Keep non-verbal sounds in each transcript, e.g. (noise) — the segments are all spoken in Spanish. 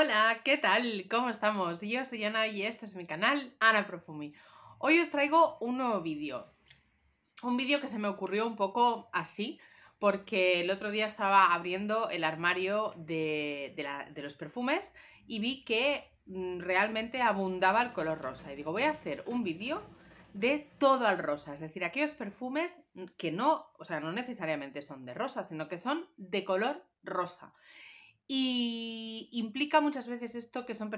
Hola, ¿qué tal? ¿Cómo estamos? Yo soy Ana y este es mi canal Ana Profumi. Hoy os traigo un nuevo vídeo. Un vídeo que se me ocurrió un poco así, porque el otro día estaba abriendo el armario de, los perfumes y vi que mm, realmente abundaba el color rosa. Y digo, voy a hacer un vídeo de todo al rosa, es decir, aquellos perfumes que no, o sea, no necesariamente son de rosa, sino que son de color rosa. Y implica muchas veces esto que son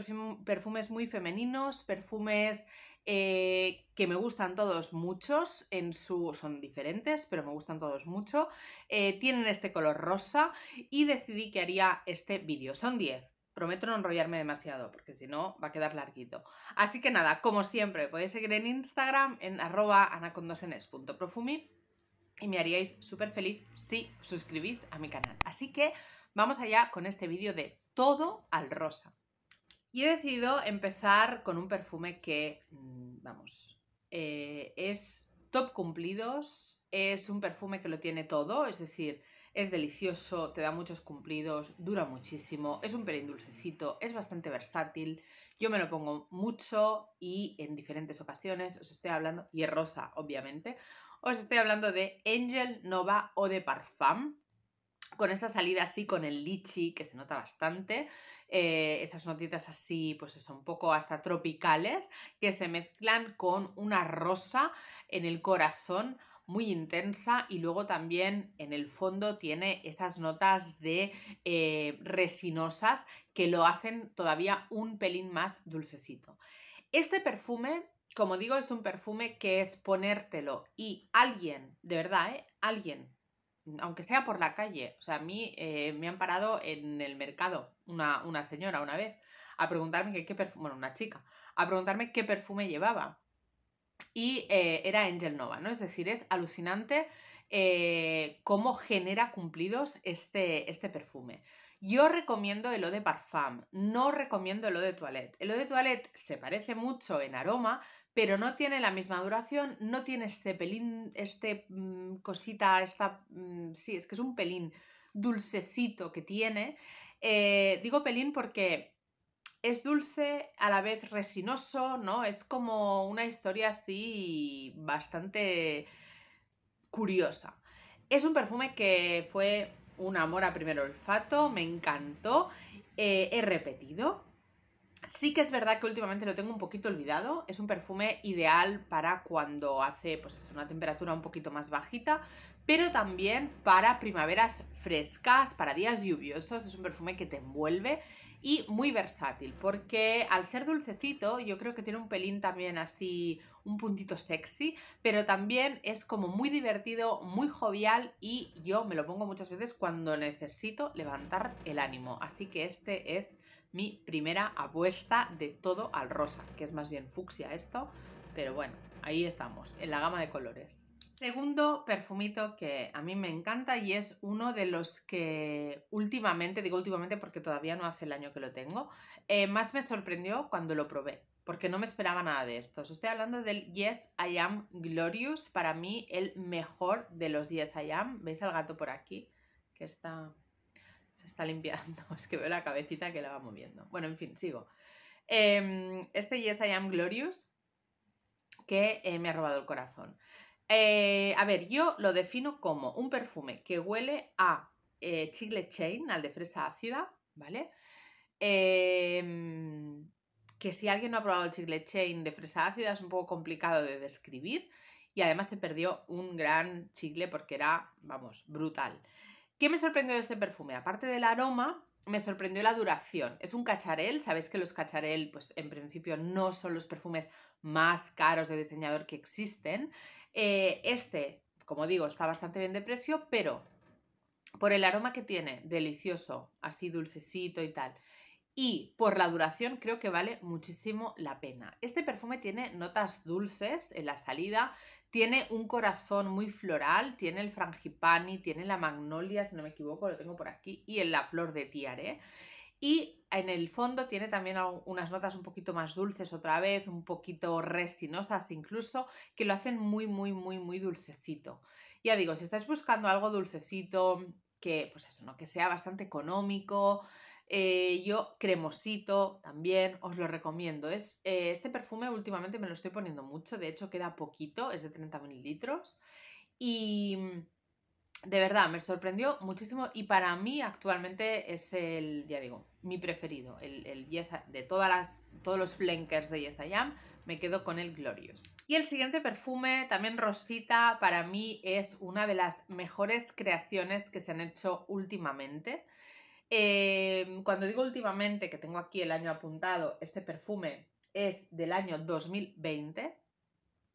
perfumes muy femeninos, perfumes eh, que me gustan todos muchos, en su, son diferentes, pero me gustan todos mucho. Eh, tienen este color rosa y decidí que haría este vídeo. Son 10. Prometo no enrollarme demasiado, porque si no va a quedar larguito. Así que nada, como siempre, podéis seguir en Instagram en arroba anacondosenes.profumi y me haríais súper feliz si suscribís a mi canal. Así que Vamos allá con este vídeo de todo al rosa. Y he decidido empezar con un perfume que, mm, vamos, eh, es top cumplidos, es un perfume que lo tiene todo, es decir, es delicioso, te da muchos cumplidos, dura muchísimo, es un pelín dulcecito, es bastante versátil, yo me lo pongo mucho y en diferentes ocasiones os estoy hablando, y es rosa, obviamente, os estoy hablando de Angel Nova o de Parfum, con esa salida así, con el lichi, que se nota bastante, eh, esas notitas así, pues son un poco hasta tropicales, que se mezclan con una rosa en el corazón muy intensa y luego también en el fondo tiene esas notas de eh, resinosas que lo hacen todavía un pelín más dulcecito. Este perfume, como digo, es un perfume que es ponértelo y alguien, de verdad, ¿eh? alguien aunque sea por la calle. O sea, a mí eh, me han parado en el mercado una, señora una vez a preguntarme qué perfume, bueno, una chica, a preguntarme qué perfume llevaba. Y eh, era Angel Nova, ¿no? Es decir, es alucinante eh, cómo genera cumplidos este, este perfume. Yo recomiendo el eau de parfum, no recomiendo el eau de toilette. El eau de toilette se parece mucho en aroma, pero no tiene la misma duración, no tiene este pelín, este mm, cosita, esta, mm, sí, es que es un pelín dulcecito que tiene. Eh, digo pelín porque es dulce, a la vez resinoso, ¿no? Es como una historia así bastante curiosa. Es un perfume que fue un amor a primer olfato, me encantó, eh, he repetido, Sí que es verdad que últimamente lo tengo un poquito olvidado. Es un perfume ideal para cuando hace pues, una temperatura un poquito más bajita, pero también para primaveras frescas, para días lluviosos. Es un perfume que te envuelve y muy versátil, porque al ser dulcecito, yo creo que tiene un pelín también así, un puntito sexy, pero también es como muy divertido, muy jovial y yo me lo pongo muchas veces cuando necesito levantar el ánimo. Así que este es mi primera apuesta de todo al rosa, que es más bien fucsia esto, pero bueno, ahí estamos, en la gama de colores. Segundo perfumito que a mí me encanta y es uno de los que últimamente, digo últimamente porque todavía no hace el año que lo tengo, eh, más me sorprendió cuando lo probé, porque no me esperaba nada de estos. Estoy hablando del Yes I Am Glorious, para mí el mejor de los Yes I Am. ¿Veis al gato por aquí? Que está... se está limpiando, (laughs) es que veo la cabecita que la va moviendo. Bueno, en fin, sigo. Em, este Yes I Am Glorious que eh, me ha robado el corazón. Eh, a ver, yo lo defino como un perfume que huele a eh, chicle chain, al de fresa ácida, ¿vale? Em, que si alguien no ha probado el chicle chain de fresa ácida es un poco complicado de describir y además se perdió un gran chicle porque era, vamos, brutal. ¿Qué me sorprendió de este perfume? Aparte del aroma, me sorprendió la duración. Es un cacharel, sabéis que los cacharel, pues en principio no son los perfumes más caros de diseñador que existen. Eh, este, como digo, está bastante bien de precio, pero por el aroma que tiene, delicioso, así dulcecito y tal. Y por la duración creo que vale muchísimo la pena. Este perfume tiene notas dulces en la salida, tiene un corazón muy floral, tiene el frangipani, tiene la magnolia, si no me equivoco, lo tengo por aquí, y en la flor de tiare. Y en el fondo tiene también unas notas un poquito más dulces otra vez, un poquito resinosas incluso, que lo hacen muy, muy, muy, muy dulcecito. Ya digo, si estáis buscando algo dulcecito, que pues eso, ¿no? que sea bastante económico, eh, yo cremosito también os lo recomiendo. Es, eh, este perfume últimamente me lo estoy poniendo mucho, de hecho queda poquito, es de 30 mililitros. Y de verdad, me sorprendió muchísimo y para mí actualmente es el, ya digo, mi preferido. El, el de todas las, todos los flankers de Yes I Am, me quedo con el Glorious. Y el siguiente perfume, también Rosita, para mí es una de las mejores creaciones que se han hecho últimamente. Eh, cuando digo últimamente, que tengo aquí el año apuntado, este perfume es del año 2020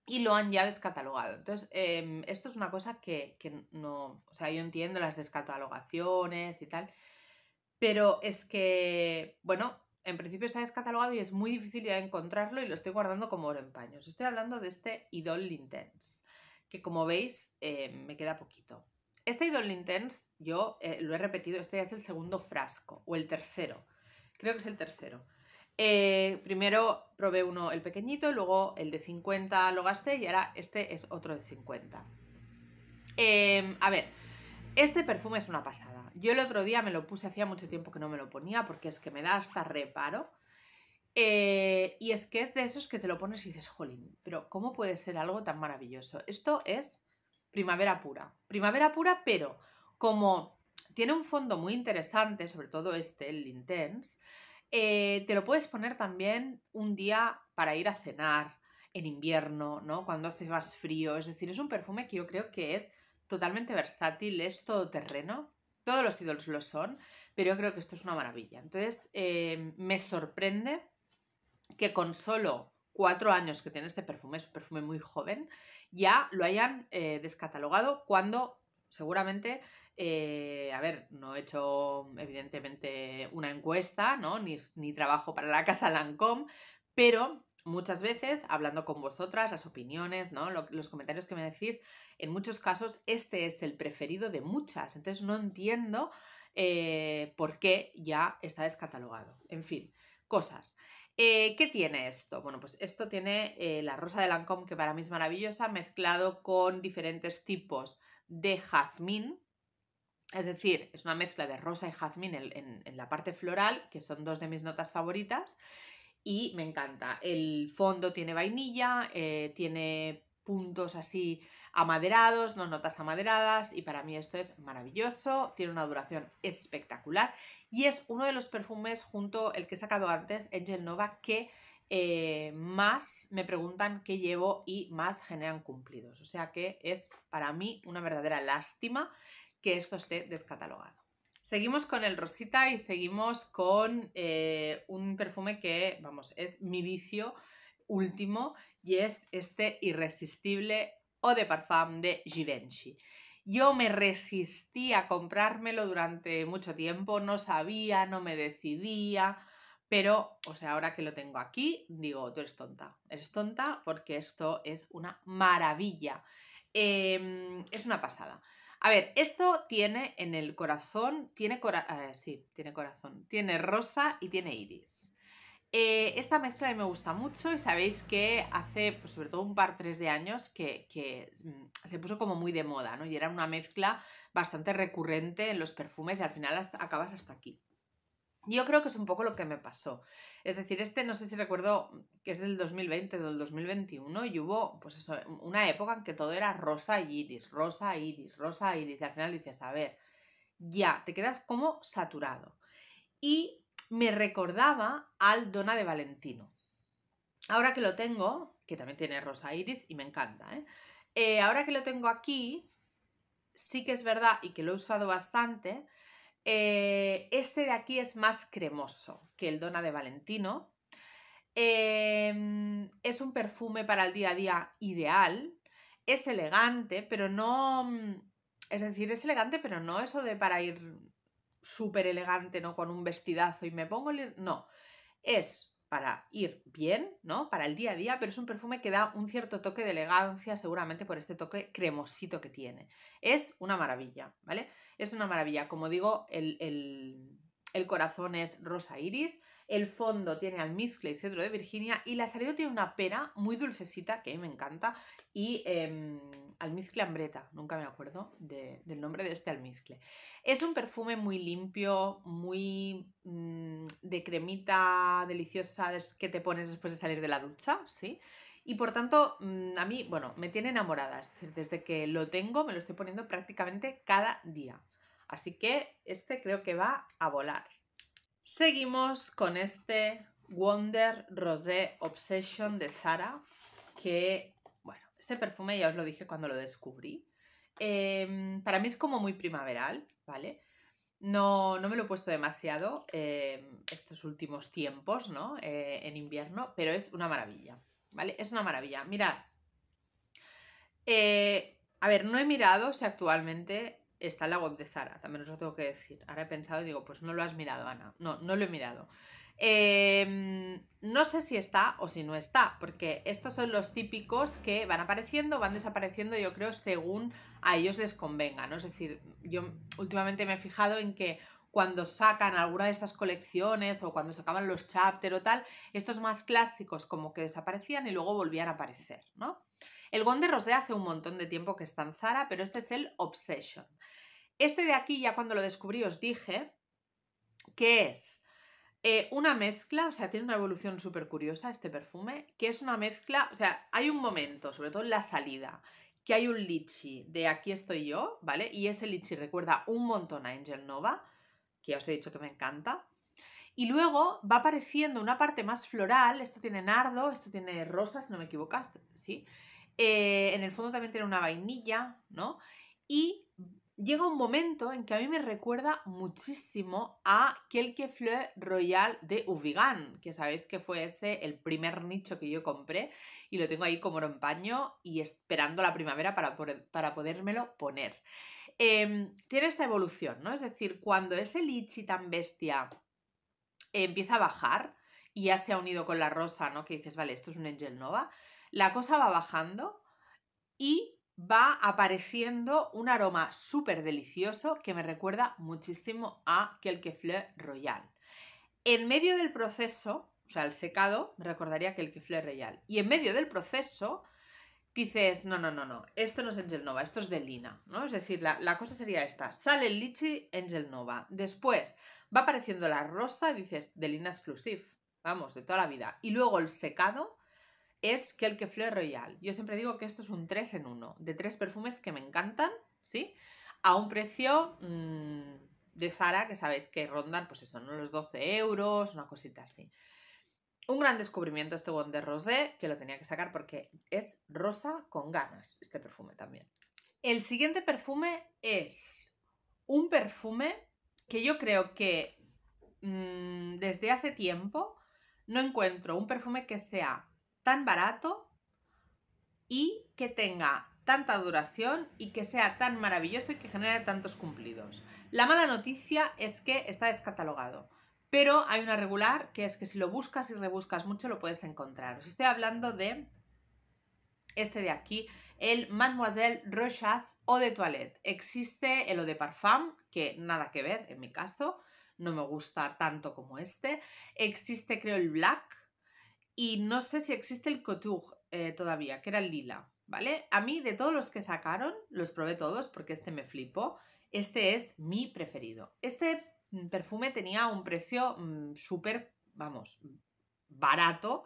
y lo han ya descatalogado. Entonces, em, esto es una cosa que, no, o sea, yo entiendo las descatalogaciones y tal, pero es que, bueno, en principio está descatalogado y es muy difícil ya encontrarlo y lo estoy guardando como oro en paños. Estoy hablando de este Idol Intense, que como veis eh, me queda poquito. Este Idol Intense, yo eh, lo he repetido, este ya es el segundo frasco, o el tercero, creo que es el tercero. Eh, primero probé uno el pequeñito, luego el de 50 lo gasté y ahora este es otro de 50. Em, a ver, este perfume es una pasada. Yo el otro día me lo puse, hacía mucho tiempo que no me lo ponía porque es que me da hasta reparo. Eh, y es que es de esos que te lo pones y dices, jolín, pero ¿cómo puede ser algo tan maravilloso? Esto es primavera pura. Primavera pura, pero como tiene un fondo muy interesante, sobre todo este, el Intense, eh, te lo puedes poner también un día para ir a cenar en invierno, ¿no? Cuando hace más frío. Es decir, es un perfume que yo creo que es totalmente versátil, es todoterreno. Todos los ídolos lo son, pero yo creo que esto es una maravilla. Entonces, eh, me sorprende que con solo cuatro años que tiene este perfume, es un perfume muy joven, ya lo hayan eh, descatalogado cuando seguramente eh, a ver, no he hecho evidentemente una encuesta, ¿no? Ni, trabajo para la casa Lancome, pero muchas veces, hablando con vosotras, las opiniones, ¿no? los comentarios que me decís, en muchos casos este es el preferido de muchas. Entonces no entiendo eh, por qué ya está descatalogado. En fin, cosas. Eh, ¿Qué tiene esto? Bueno, pues esto tiene la rosa de Lancome que para mí es maravillosa, mezclado con diferentes tipos de jazmín, es decir, es una mezcla de rosa y jazmín en, la parte floral, que son dos de mis notas favoritas, y me encanta. El fondo tiene vainilla, eh, tiene puntos así amaderados, no notas amaderadas, y para mí esto es maravilloso, tiene una duración espectacular, y es uno de los perfumes junto al que he sacado antes, Angel Nova, que eh, más me preguntan qué llevo y más generan cumplidos. O sea que es para mí una verdadera lástima que esto esté descatalogado. Seguimos con el Rosita y seguimos con eh, un perfume que, vamos, es mi vicio último y es este irresistible Eau de Parfum de Givenchy. Yo me resistí a comprármelo durante mucho tiempo, no sabía, no me decidía, pero, o sea, ahora que lo tengo aquí, digo, tú eres tonta, eres tonta porque esto es una maravilla. Em, es una pasada. A ver, esto tiene en el corazón, tiene cora eh, sí, tiene corazón, tiene rosa y tiene iris. Eh, esta mezcla a mí me gusta mucho y sabéis que hace, pues, sobre todo un par, tres de años, que, que, mm, se puso como muy de moda, ¿no? Y era una mezcla bastante recurrente en los perfumes y al final acabas hasta aquí. Yo creo que es un poco lo que me pasó. Es decir, este no sé si recuerdo mm, que es del 2020 o del 2021 y hubo, pues una época en que todo era rosa y iris, rosa, iris, rosa, iris. Y al final dices, a ver, ya, te quedas como saturado. Y me recordaba al Dona de Valentino. Ahora que lo tengo, que también tiene rosa iris y me encanta, ¿eh? Eh, ahora que lo tengo aquí, sí que es verdad y que lo he usado bastante, eh, este de aquí es más cremoso que el Dona de Valentino. Em, es un perfume para el día a día ideal. Es elegante, pero no. Mm, es decir, es elegante, pero no eso de para ir súper elegante, ¿no? Con un vestidazo y me pongo. No. Es para ir bien, ¿no? Para el día a día, pero es un perfume que da un cierto toque de elegancia, seguramente por este toque cremosito que tiene. Es una maravilla, ¿vale? Es una maravilla. Como digo, el, el corazón es rosa iris, el fondo tiene almizcle y cedro de Virginia y la salida tiene una pera muy dulcecita que a mí me encanta y em, almizcle ambreta, nunca me acuerdo del nombre de este almizcle. Es un perfume muy limpio, muy mm, de cremita deliciosa que te pones después de salir de la ducha, ¿sí? Y por tanto, mm, a mí, bueno, me tiene enamorada. desde que lo tengo, me lo estoy poniendo prácticamente cada día. Así que este creo que va a volar. Seguimos con este Wonder Rosé Obsession de Sara, que, bueno, este perfume ya os lo dije cuando lo descubrí. Em, para mí es como muy primaveral, ¿vale? No, no me lo he puesto demasiado em, estos últimos tiempos, ¿no? Eh, en invierno, pero es una maravilla, ¿vale? Es una maravilla. Mirad. Eh, a ver, no he mirado si actualmente está en la web de Zara, también os lo tengo que decir. Ahora he pensado y digo, pues no lo has mirado, Ana. No, no lo he mirado. Em, no sé si está o si no está, porque estos son los típicos que van apareciendo, van desapareciendo, yo creo, según a ellos les convenga, ¿no? Es decir, yo últimamente me he fijado en que cuando sacan alguna de estas colecciones o cuando sacaban los chapter o tal, estos más clásicos como que desaparecían y luego volvían a aparecer, ¿no? El Gonde de hace un montón de tiempo que está en Zara, pero este es el Obsession. Este de aquí, ya cuando lo descubrí, os dije que es eh, una mezcla, o sea, tiene una evolución súper curiosa este perfume, que es una mezcla, o sea, hay un momento, sobre todo en la salida, que hay un litchi de aquí estoy yo, ¿vale? Y ese litchi recuerda un montón a Angel Nova, que ya os he dicho que me encanta. Y luego va apareciendo una parte más floral, esto tiene nardo, esto tiene rosas, si no me equivocas, ¿sí? Eh, en el fondo también tiene una vainilla, ¿no? Y llega un momento en que a mí me recuerda muchísimo a Quelque Fleur Royal de Uvigan, que sabéis que fue ese el primer nicho que yo compré y lo tengo ahí como rompaño y esperando la primavera para, para podérmelo poner. Em, tiene esta evolución, ¿no? Es decir, cuando ese lichi tan bestia empieza a bajar y ya se ha unido con la rosa, ¿no? Que dices, vale, esto es un Angel Nova, la cosa va bajando y va apareciendo un aroma súper delicioso que me recuerda muchísimo a Quelquefleur Royal. En medio del proceso, o sea, el secado, me recordaría Quelquefleur Royal. Y en medio del proceso dices, no, no, no, no, esto no es Angel Nova, esto es de Lina, ¿no? Es decir, la, la cosa sería esta, sale el lichi Angel Nova, después va apareciendo la rosa, dices, de Lina Exclusive, vamos, de toda la vida. Y luego el secado es Quelque Fleur Royal. Yo siempre digo que esto es un 3 en 1, de tres perfumes que me encantan, ¿sí? A un precio mm, de Sara, que sabéis que rondan, pues eso, unos 12 euros, una cosita así. Un gran descubrimiento este de Rosé, que lo tenía que sacar porque es rosa con ganas, este perfume también. El siguiente perfume es un perfume que yo creo que mm, desde hace tiempo no encuentro un perfume que sea tan barato y que tenga tanta duración y que sea tan maravilloso y que genere tantos cumplidos. La mala noticia es que está descatalogado, pero hay una regular que es que si lo buscas y rebuscas mucho lo puedes encontrar. Os estoy hablando de este de aquí, el Mademoiselle Rochas Eau de Toilette. Existe el Eau de Parfum, que nada que ver en mi caso, no me gusta tanto como este. Existe creo el Black, y no sé si existe el couture eh, todavía, que era el lila, ¿vale? A mí, de todos los que sacaron, los probé todos porque este me flipó, este es mi preferido. Este mm, perfume tenía un precio mm, súper, vamos, barato,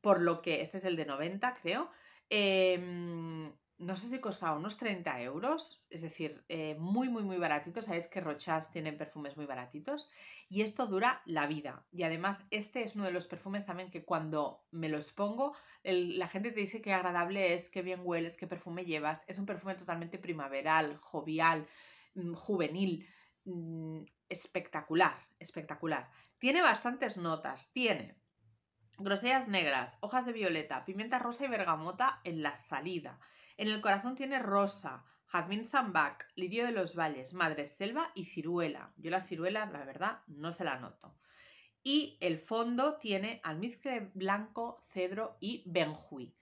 por lo que este es el de 90, creo. Eh, mm, no sé si costaba unos 30 euros, es decir, eh, muy, muy, muy baratito. Sabéis que Rochas tienen perfumes muy baratitos y esto dura la vida. Y además, este es uno de los perfumes también que cuando me los pongo, la gente te dice qué agradable es, qué bien hueles, qué perfume llevas. Es un perfume totalmente primaveral, jovial, mm, juvenil, mm, espectacular, espectacular. Tiene bastantes notas, tiene grosellas negras, hojas de violeta, pimienta rosa y bergamota en la salida. En el corazón tiene rosa, jazmín sambac, lirio de los valles, madre selva y ciruela. Yo la ciruela, la verdad, no se la noto. Y el fondo tiene almizcle blanco, cedro y benjuí.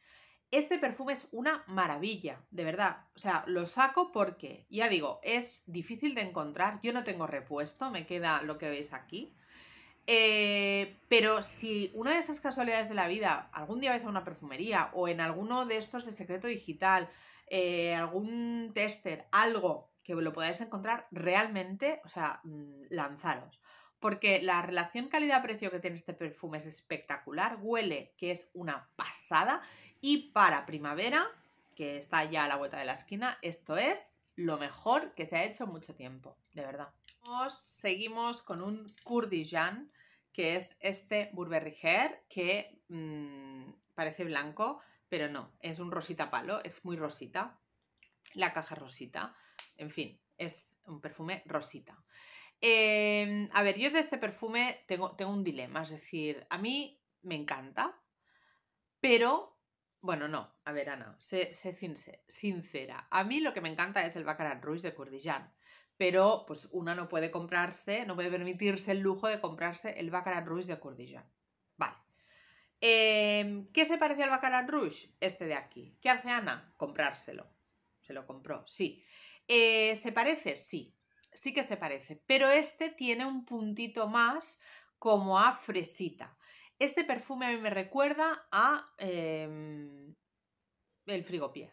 Este perfume es una maravilla, de verdad. O sea, lo saco porque, ya digo, es difícil de encontrar. Yo no tengo repuesto, me queda lo que veis aquí. Eh, pero si una de esas casualidades de la vida, algún día vais a una perfumería o en alguno de estos de secreto digital, eh, algún tester, algo que lo podáis encontrar, realmente, o sea, mm, lanzaros. Porque la relación calidad-precio que tiene este perfume es espectacular, huele que es una pasada y para primavera, que está ya a la vuelta de la esquina, esto es lo mejor que se ha hecho en mucho tiempo, de verdad seguimos con un Kurdijan, que es este Burberriger, que mm, parece blanco, pero no, es un rosita palo, es muy rosita. La caja rosita, en fin, es un perfume rosita. Em, a ver, yo de este perfume tengo, tengo un dilema, es decir, a mí me encanta, pero bueno, no, a ver, Ana, sé, sincera. A mí lo que me encanta es el Baccarat Rouge de Kurdijan pero pues una no puede comprarse, no puede permitirse el lujo de comprarse el Baccarat Rouge de Cordillon. Vale. Em, ¿Qué se parece al Baccarat Rouge? Este de aquí. ¿Qué hace Ana? Comprárselo. Se lo compró, sí. Eh, ¿Se parece? Sí, sí que se parece, pero este tiene un puntito más como a fresita. Este perfume a mí me recuerda a em, el frigopié.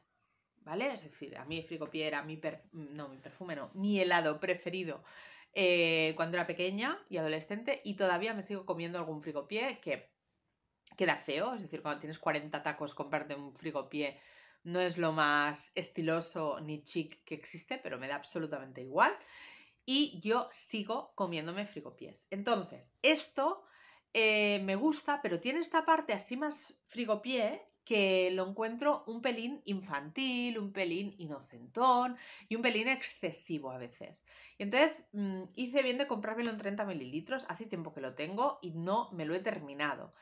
¿vale? Es decir, a mí era mi per... no, mi perfume no, mi helado preferido eh, cuando era pequeña y adolescente y todavía me sigo comiendo algún frigopié que queda feo, es decir, cuando tienes 40 tacos comprarte un frigopié no es lo más estiloso ni chic que existe, pero me da absolutamente igual y yo sigo comiéndome frigopiés. Entonces, esto eh, me gusta, pero tiene esta parte así más frigopié que lo encuentro un pelín infantil, un pelín inocentón y un pelín excesivo a veces. Y entonces mm, hice bien de comprármelo en 30 mililitros, hace tiempo que lo tengo y no me lo he terminado.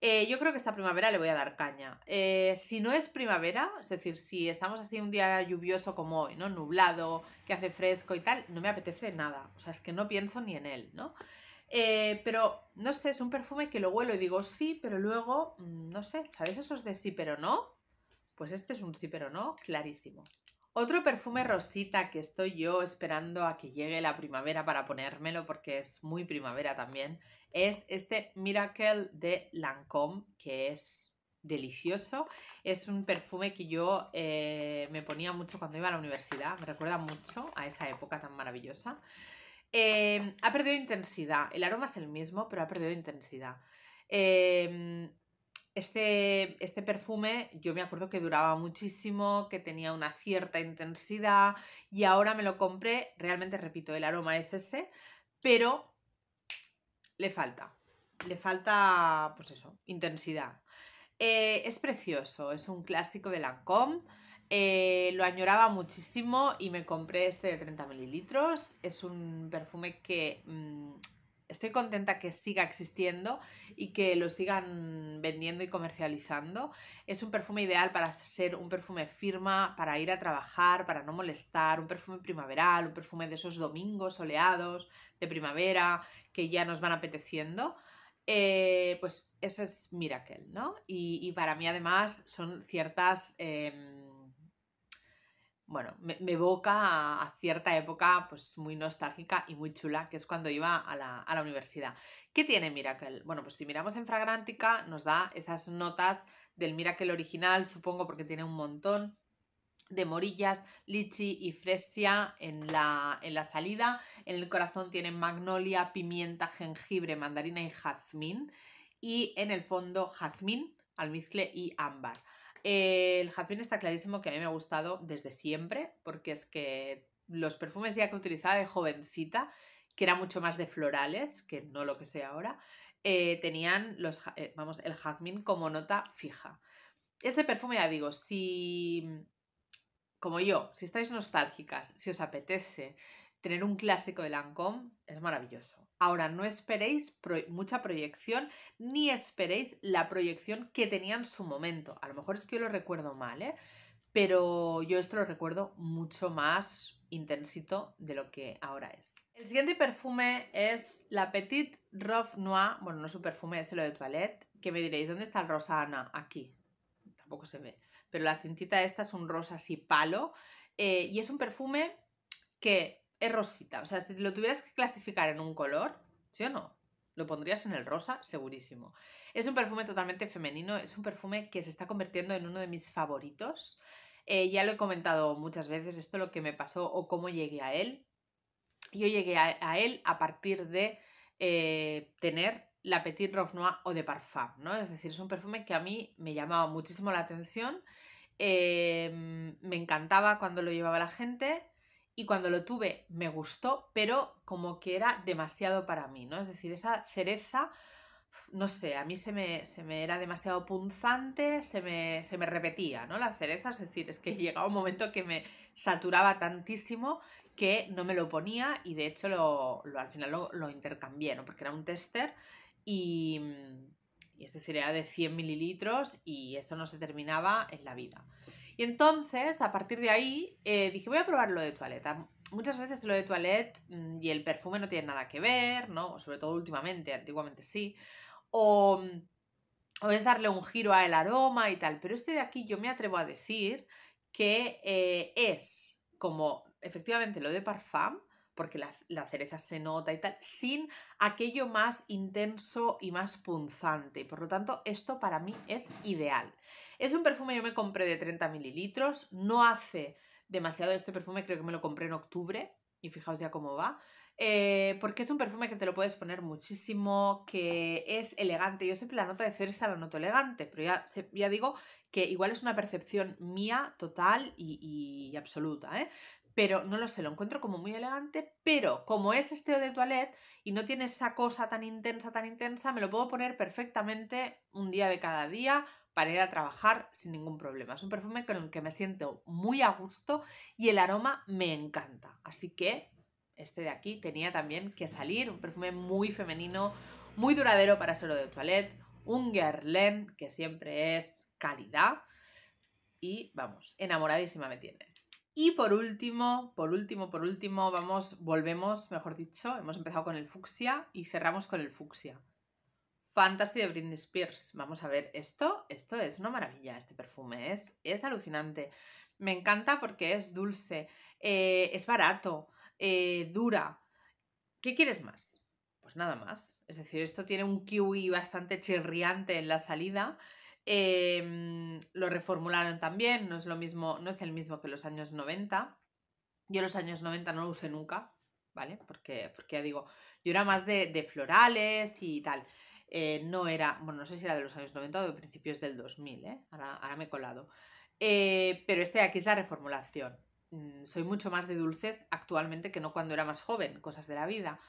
Eh, yo creo que esta primavera le voy a dar caña. Eh, si no es primavera, es decir, si estamos así un día lluvioso como hoy, ¿no? Nublado, que hace fresco y tal, no me apetece nada. O sea, es que no pienso ni en él, ¿no? Eh, pero no sé, es un perfume que lo huelo y digo sí, pero luego, mm, no sé, eso es de sí pero no? Pues este es un sí pero no, clarísimo. Otro perfume rosita que estoy yo esperando a que llegue la primavera para ponérmelo porque es muy primavera también, es este Miracle de Lancôme que es delicioso. Es un perfume que yo eh, me ponía mucho cuando iba a la universidad, me recuerda mucho a esa época tan maravillosa. Em, ha perdido intensidad. El aroma es el mismo, pero ha perdido intensidad. Em, este, este, perfume yo me acuerdo que duraba muchísimo, que tenía una cierta intensidad y ahora me lo compré. Realmente, repito, el aroma es ese, pero le falta. Le falta, pues eso, intensidad. Eh, es precioso, es un clásico de Lancôme. Eh, lo añoraba muchísimo y me compré este de 30 mililitros. Es un perfume que mm, estoy contenta que siga existiendo y que lo sigan vendiendo y comercializando. Es un perfume ideal para ser un perfume firma, para ir a trabajar, para no molestar, un perfume primaveral, un perfume de esos domingos soleados de primavera que ya nos van apeteciendo. Eh, pues ese es Miracle, ¿no? Y, para mí además son ciertas... Em, bueno, me, evoca a, cierta época pues muy nostálgica y muy chula, que es cuando iba a la, universidad. ¿Qué tiene Miracle? Bueno, pues si miramos en Fragrántica nos da esas notas del Miracle original, supongo porque tiene un montón de morillas, lichi y fresia en la, en la salida. En el corazón tiene magnolia, pimienta, jengibre, mandarina y jazmín. Y en el fondo jazmín, almizcle y ámbar el jazmín está clarísimo que a mí me ha gustado desde siempre, porque es que los perfumes ya que utilizaba de jovencita, que era mucho más de florales, que no lo que sé ahora, eh, tenían los, eh, vamos, el jazmín como nota fija. Este perfume, ya digo, si, como yo, si estáis nostálgicas, si os apetece, tener un clásico de Lancôme es maravilloso. Ahora, no esperéis mucha proyección ni esperéis la proyección que tenía en su momento. A lo mejor es que yo lo recuerdo mal, ¿eh? pero yo esto lo recuerdo mucho más intensito de lo que ahora es. El siguiente perfume es la Petite Rof Noir, bueno, no es un perfume, es el de toilette, que me diréis, ¿dónde está el rosa Ana? Aquí, tampoco se ve, pero la cintita esta es un rosa así palo, eh, y es un perfume que rosita. O sea, si lo tuvieras que clasificar en un color, ¿sí o no? Lo pondrías en el rosa, segurísimo. Es un perfume totalmente femenino, es un perfume que se está convirtiendo en uno de mis favoritos. Eh, ya lo he comentado muchas veces esto, lo que me pasó o cómo llegué a él. Yo llegué a, él a partir de eh, tener la Petit Rof o de Parfum, ¿no? Es decir, es un perfume que a mí me llamaba muchísimo la atención, eh, me encantaba cuando lo llevaba la gente y cuando lo tuve me gustó, pero como que era demasiado para mí, ¿no? Es decir, esa cereza, no sé, a mí se me, se me era demasiado punzante, se me, me repetía, ¿no? La cereza, es decir, es que (laughs) llegaba un momento que me saturaba tantísimo que no me lo ponía y de hecho lo, al final lo, intercambié, ¿no? Porque era un tester y, y es decir, era de 100 mililitros y eso no se terminaba en la vida. Y entonces, a partir de ahí, eh, dije, voy a probar lo de toaleta. Muchas veces lo de toilette mm, y el perfume no tienen nada que ver, ¿no? Sobre todo últimamente, antiguamente sí. Mm, o, es darle un giro al aroma y tal. Pero este de aquí yo me atrevo a decir que eh, es como efectivamente lo de parfum, porque la, la, cereza se nota y tal, sin aquello más intenso y más punzante. Por lo tanto, esto para mí es ideal. Es un perfume, yo me compré de 30 mililitros, no hace demasiado este perfume, creo que me lo compré en octubre y fijaos ya cómo va. Eh, porque es un perfume que te lo puedes poner muchísimo, que es elegante. Yo siempre la nota de Cersa la noto elegante, pero ya, ya digo que igual es una percepción mía total y, y absoluta. ¿eh? pero no lo sé, lo encuentro como muy elegante, pero como es este de toilette y no tiene esa cosa tan intensa, tan intensa, me lo puedo poner perfectamente un día de cada día para ir a trabajar sin ningún problema. Es un perfume con el que me siento muy a gusto y el aroma me encanta. Así que este de aquí tenía también que salir, un perfume muy femenino, muy duradero para ser de toilette, un Guerlain que siempre es calidad y vamos, enamoradísima me tiene. Y por último, por último, por último, vamos, volvemos, mejor dicho, hemos empezado con el fucsia y cerramos con el fucsia. Fantasy de Britney Spears. Vamos a ver, esto, esto es una maravilla, este perfume, es, es alucinante. Me encanta porque es dulce, eh, es barato, eh, dura. ¿Qué quieres más? Pues nada más. Es decir, esto tiene un kiwi bastante chirriante en la salida Em, lo reformularon también, no es lo mismo, no es el mismo que los años 90. Yo los años 90 no lo usé nunca, ¿vale? Porque, porque ya digo, yo era más de, florales y tal. Eh, no era, bueno, no sé si era de los años 90 o de principios del 2000, ¿eh? ahora, me he colado. Eh, pero este de aquí es la reformulación. Mm, soy mucho más de dulces actualmente que no cuando era más joven, cosas de la vida.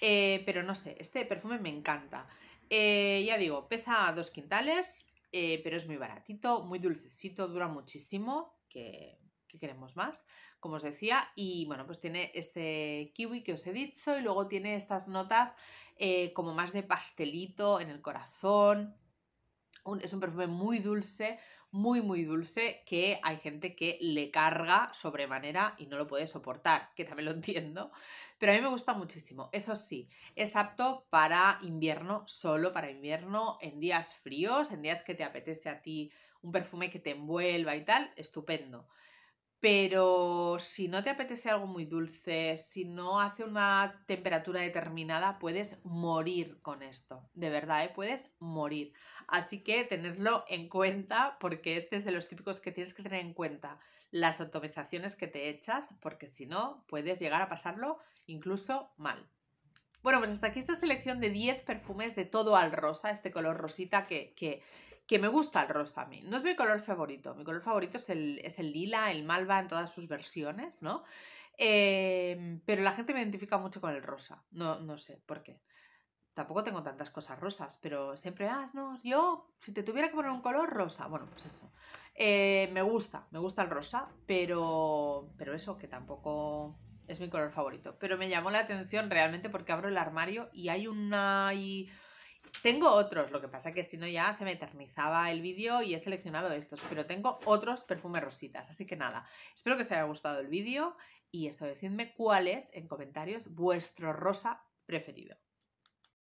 Eh, pero no sé, este perfume me encanta. ya digo, pesa dos quintales, eh, pero es muy baratito, muy dulcecito, dura muchísimo, que, queremos más, como os decía, y bueno, pues tiene este kiwi que os he dicho y luego tiene estas notas eh, como más de pastelito en el corazón, es un perfume muy dulce, muy, muy dulce que hay gente que le carga sobremanera y no lo puede soportar, que también lo (laughs) entiendo, pero a mí me gusta muchísimo. Eso sí, es apto para invierno, solo para invierno, en días fríos, en días que te apetece a ti un perfume que te envuelva y tal, estupendo. Pero si no te apetece algo muy dulce, si no hace una temperatura determinada, puedes morir con esto. De verdad, ¿eh? puedes morir. Así que tenerlo en cuenta porque este es de los típicos que tienes que tener en cuenta. Las atomizaciones que te echas, porque si no, puedes llegar a pasarlo incluso mal. Bueno, pues hasta aquí esta selección de 10 perfumes de todo al rosa, este color rosita que, que que me gusta el rosa a mí. No es mi color favorito, mi color favorito es el, es el lila, el malva en todas sus versiones, ¿no? Em, pero la gente me identifica mucho con el rosa, no, no sé por qué. Tampoco tengo tantas cosas rosas, pero siempre, ah, no, yo, si te tuviera que poner un color rosa, bueno, pues eso. Eh, me gusta, me gusta el rosa, pero, pero eso, que tampoco es mi color favorito. Pero me llamó la atención realmente porque abro el armario y hay una... Tengo otros, lo que pasa que si no ya se me eternizaba el vídeo y he seleccionado estos, pero tengo otros perfumes rositas, así que nada, espero que os haya gustado el vídeo y eso, decidme cuál es en comentarios vuestro rosa preferido.